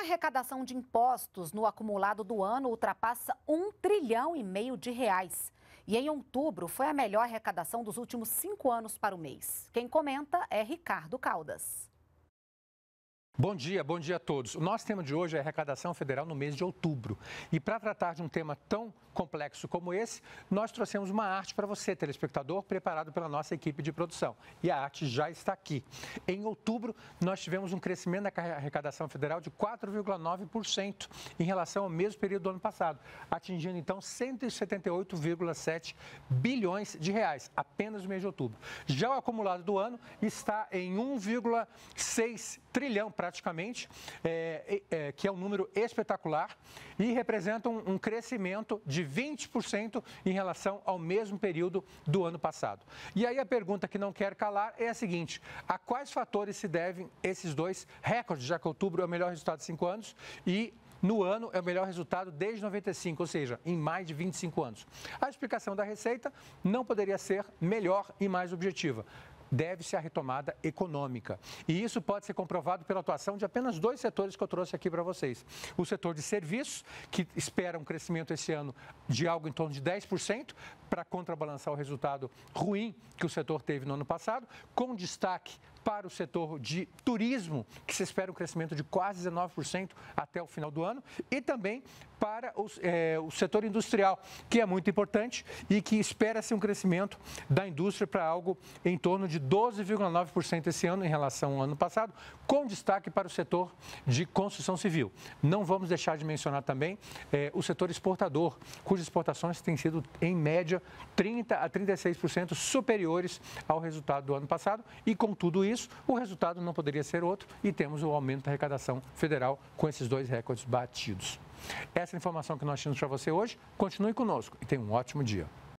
A arrecadação de impostos no acumulado do ano ultrapassa um trilhão e meio de reais. E em outubro foi a melhor arrecadação dos últimos cinco anos para o mês. Quem comenta é Ricardo Caldas. Bom dia, bom dia a todos. O nosso tema de hoje é arrecadação federal no mês de outubro. E para tratar de um tema tão complexo como esse, nós trouxemos uma arte para você, telespectador, preparado pela nossa equipe de produção. E a arte já está aqui. Em outubro, nós tivemos um crescimento da arrecadação federal de 4,9% em relação ao mesmo período do ano passado, atingindo então 178,7 bilhões de reais, apenas no mês de outubro. Já o acumulado do ano está em 1,6 trilhão para praticamente, é, é, que é um número espetacular e representa um, um crescimento de 20% em relação ao mesmo período do ano passado. E aí a pergunta que não quer calar é a seguinte: a quais fatores se devem esses dois recordes, já que outubro é o melhor resultado de cinco anos e no ano é o melhor resultado desde 95, ou seja, em mais de 25 anos. A explicação da Receita não poderia ser melhor e mais objetiva deve-se à retomada econômica. E isso pode ser comprovado pela atuação de apenas dois setores que eu trouxe aqui para vocês. O setor de serviços, que espera um crescimento esse ano de algo em torno de 10%, para contrabalançar o resultado ruim que o setor teve no ano passado, com destaque para o setor de turismo, que se espera um crescimento de quase 19% até o final do ano, e também para os, é, o setor industrial, que é muito importante e que espera-se um crescimento da indústria para algo em torno de 12,9% esse ano em relação ao ano passado, com destaque para o setor de construção civil. Não vamos deixar de mencionar também é, o setor exportador, cujas exportações têm sido, em média, 30% a 36% superiores ao resultado do ano passado, e com tudo isso, isso, o resultado não poderia ser outro e temos o aumento da arrecadação federal com esses dois recordes batidos. Essa informação que nós tínhamos para você hoje, continue conosco e tenha um ótimo dia.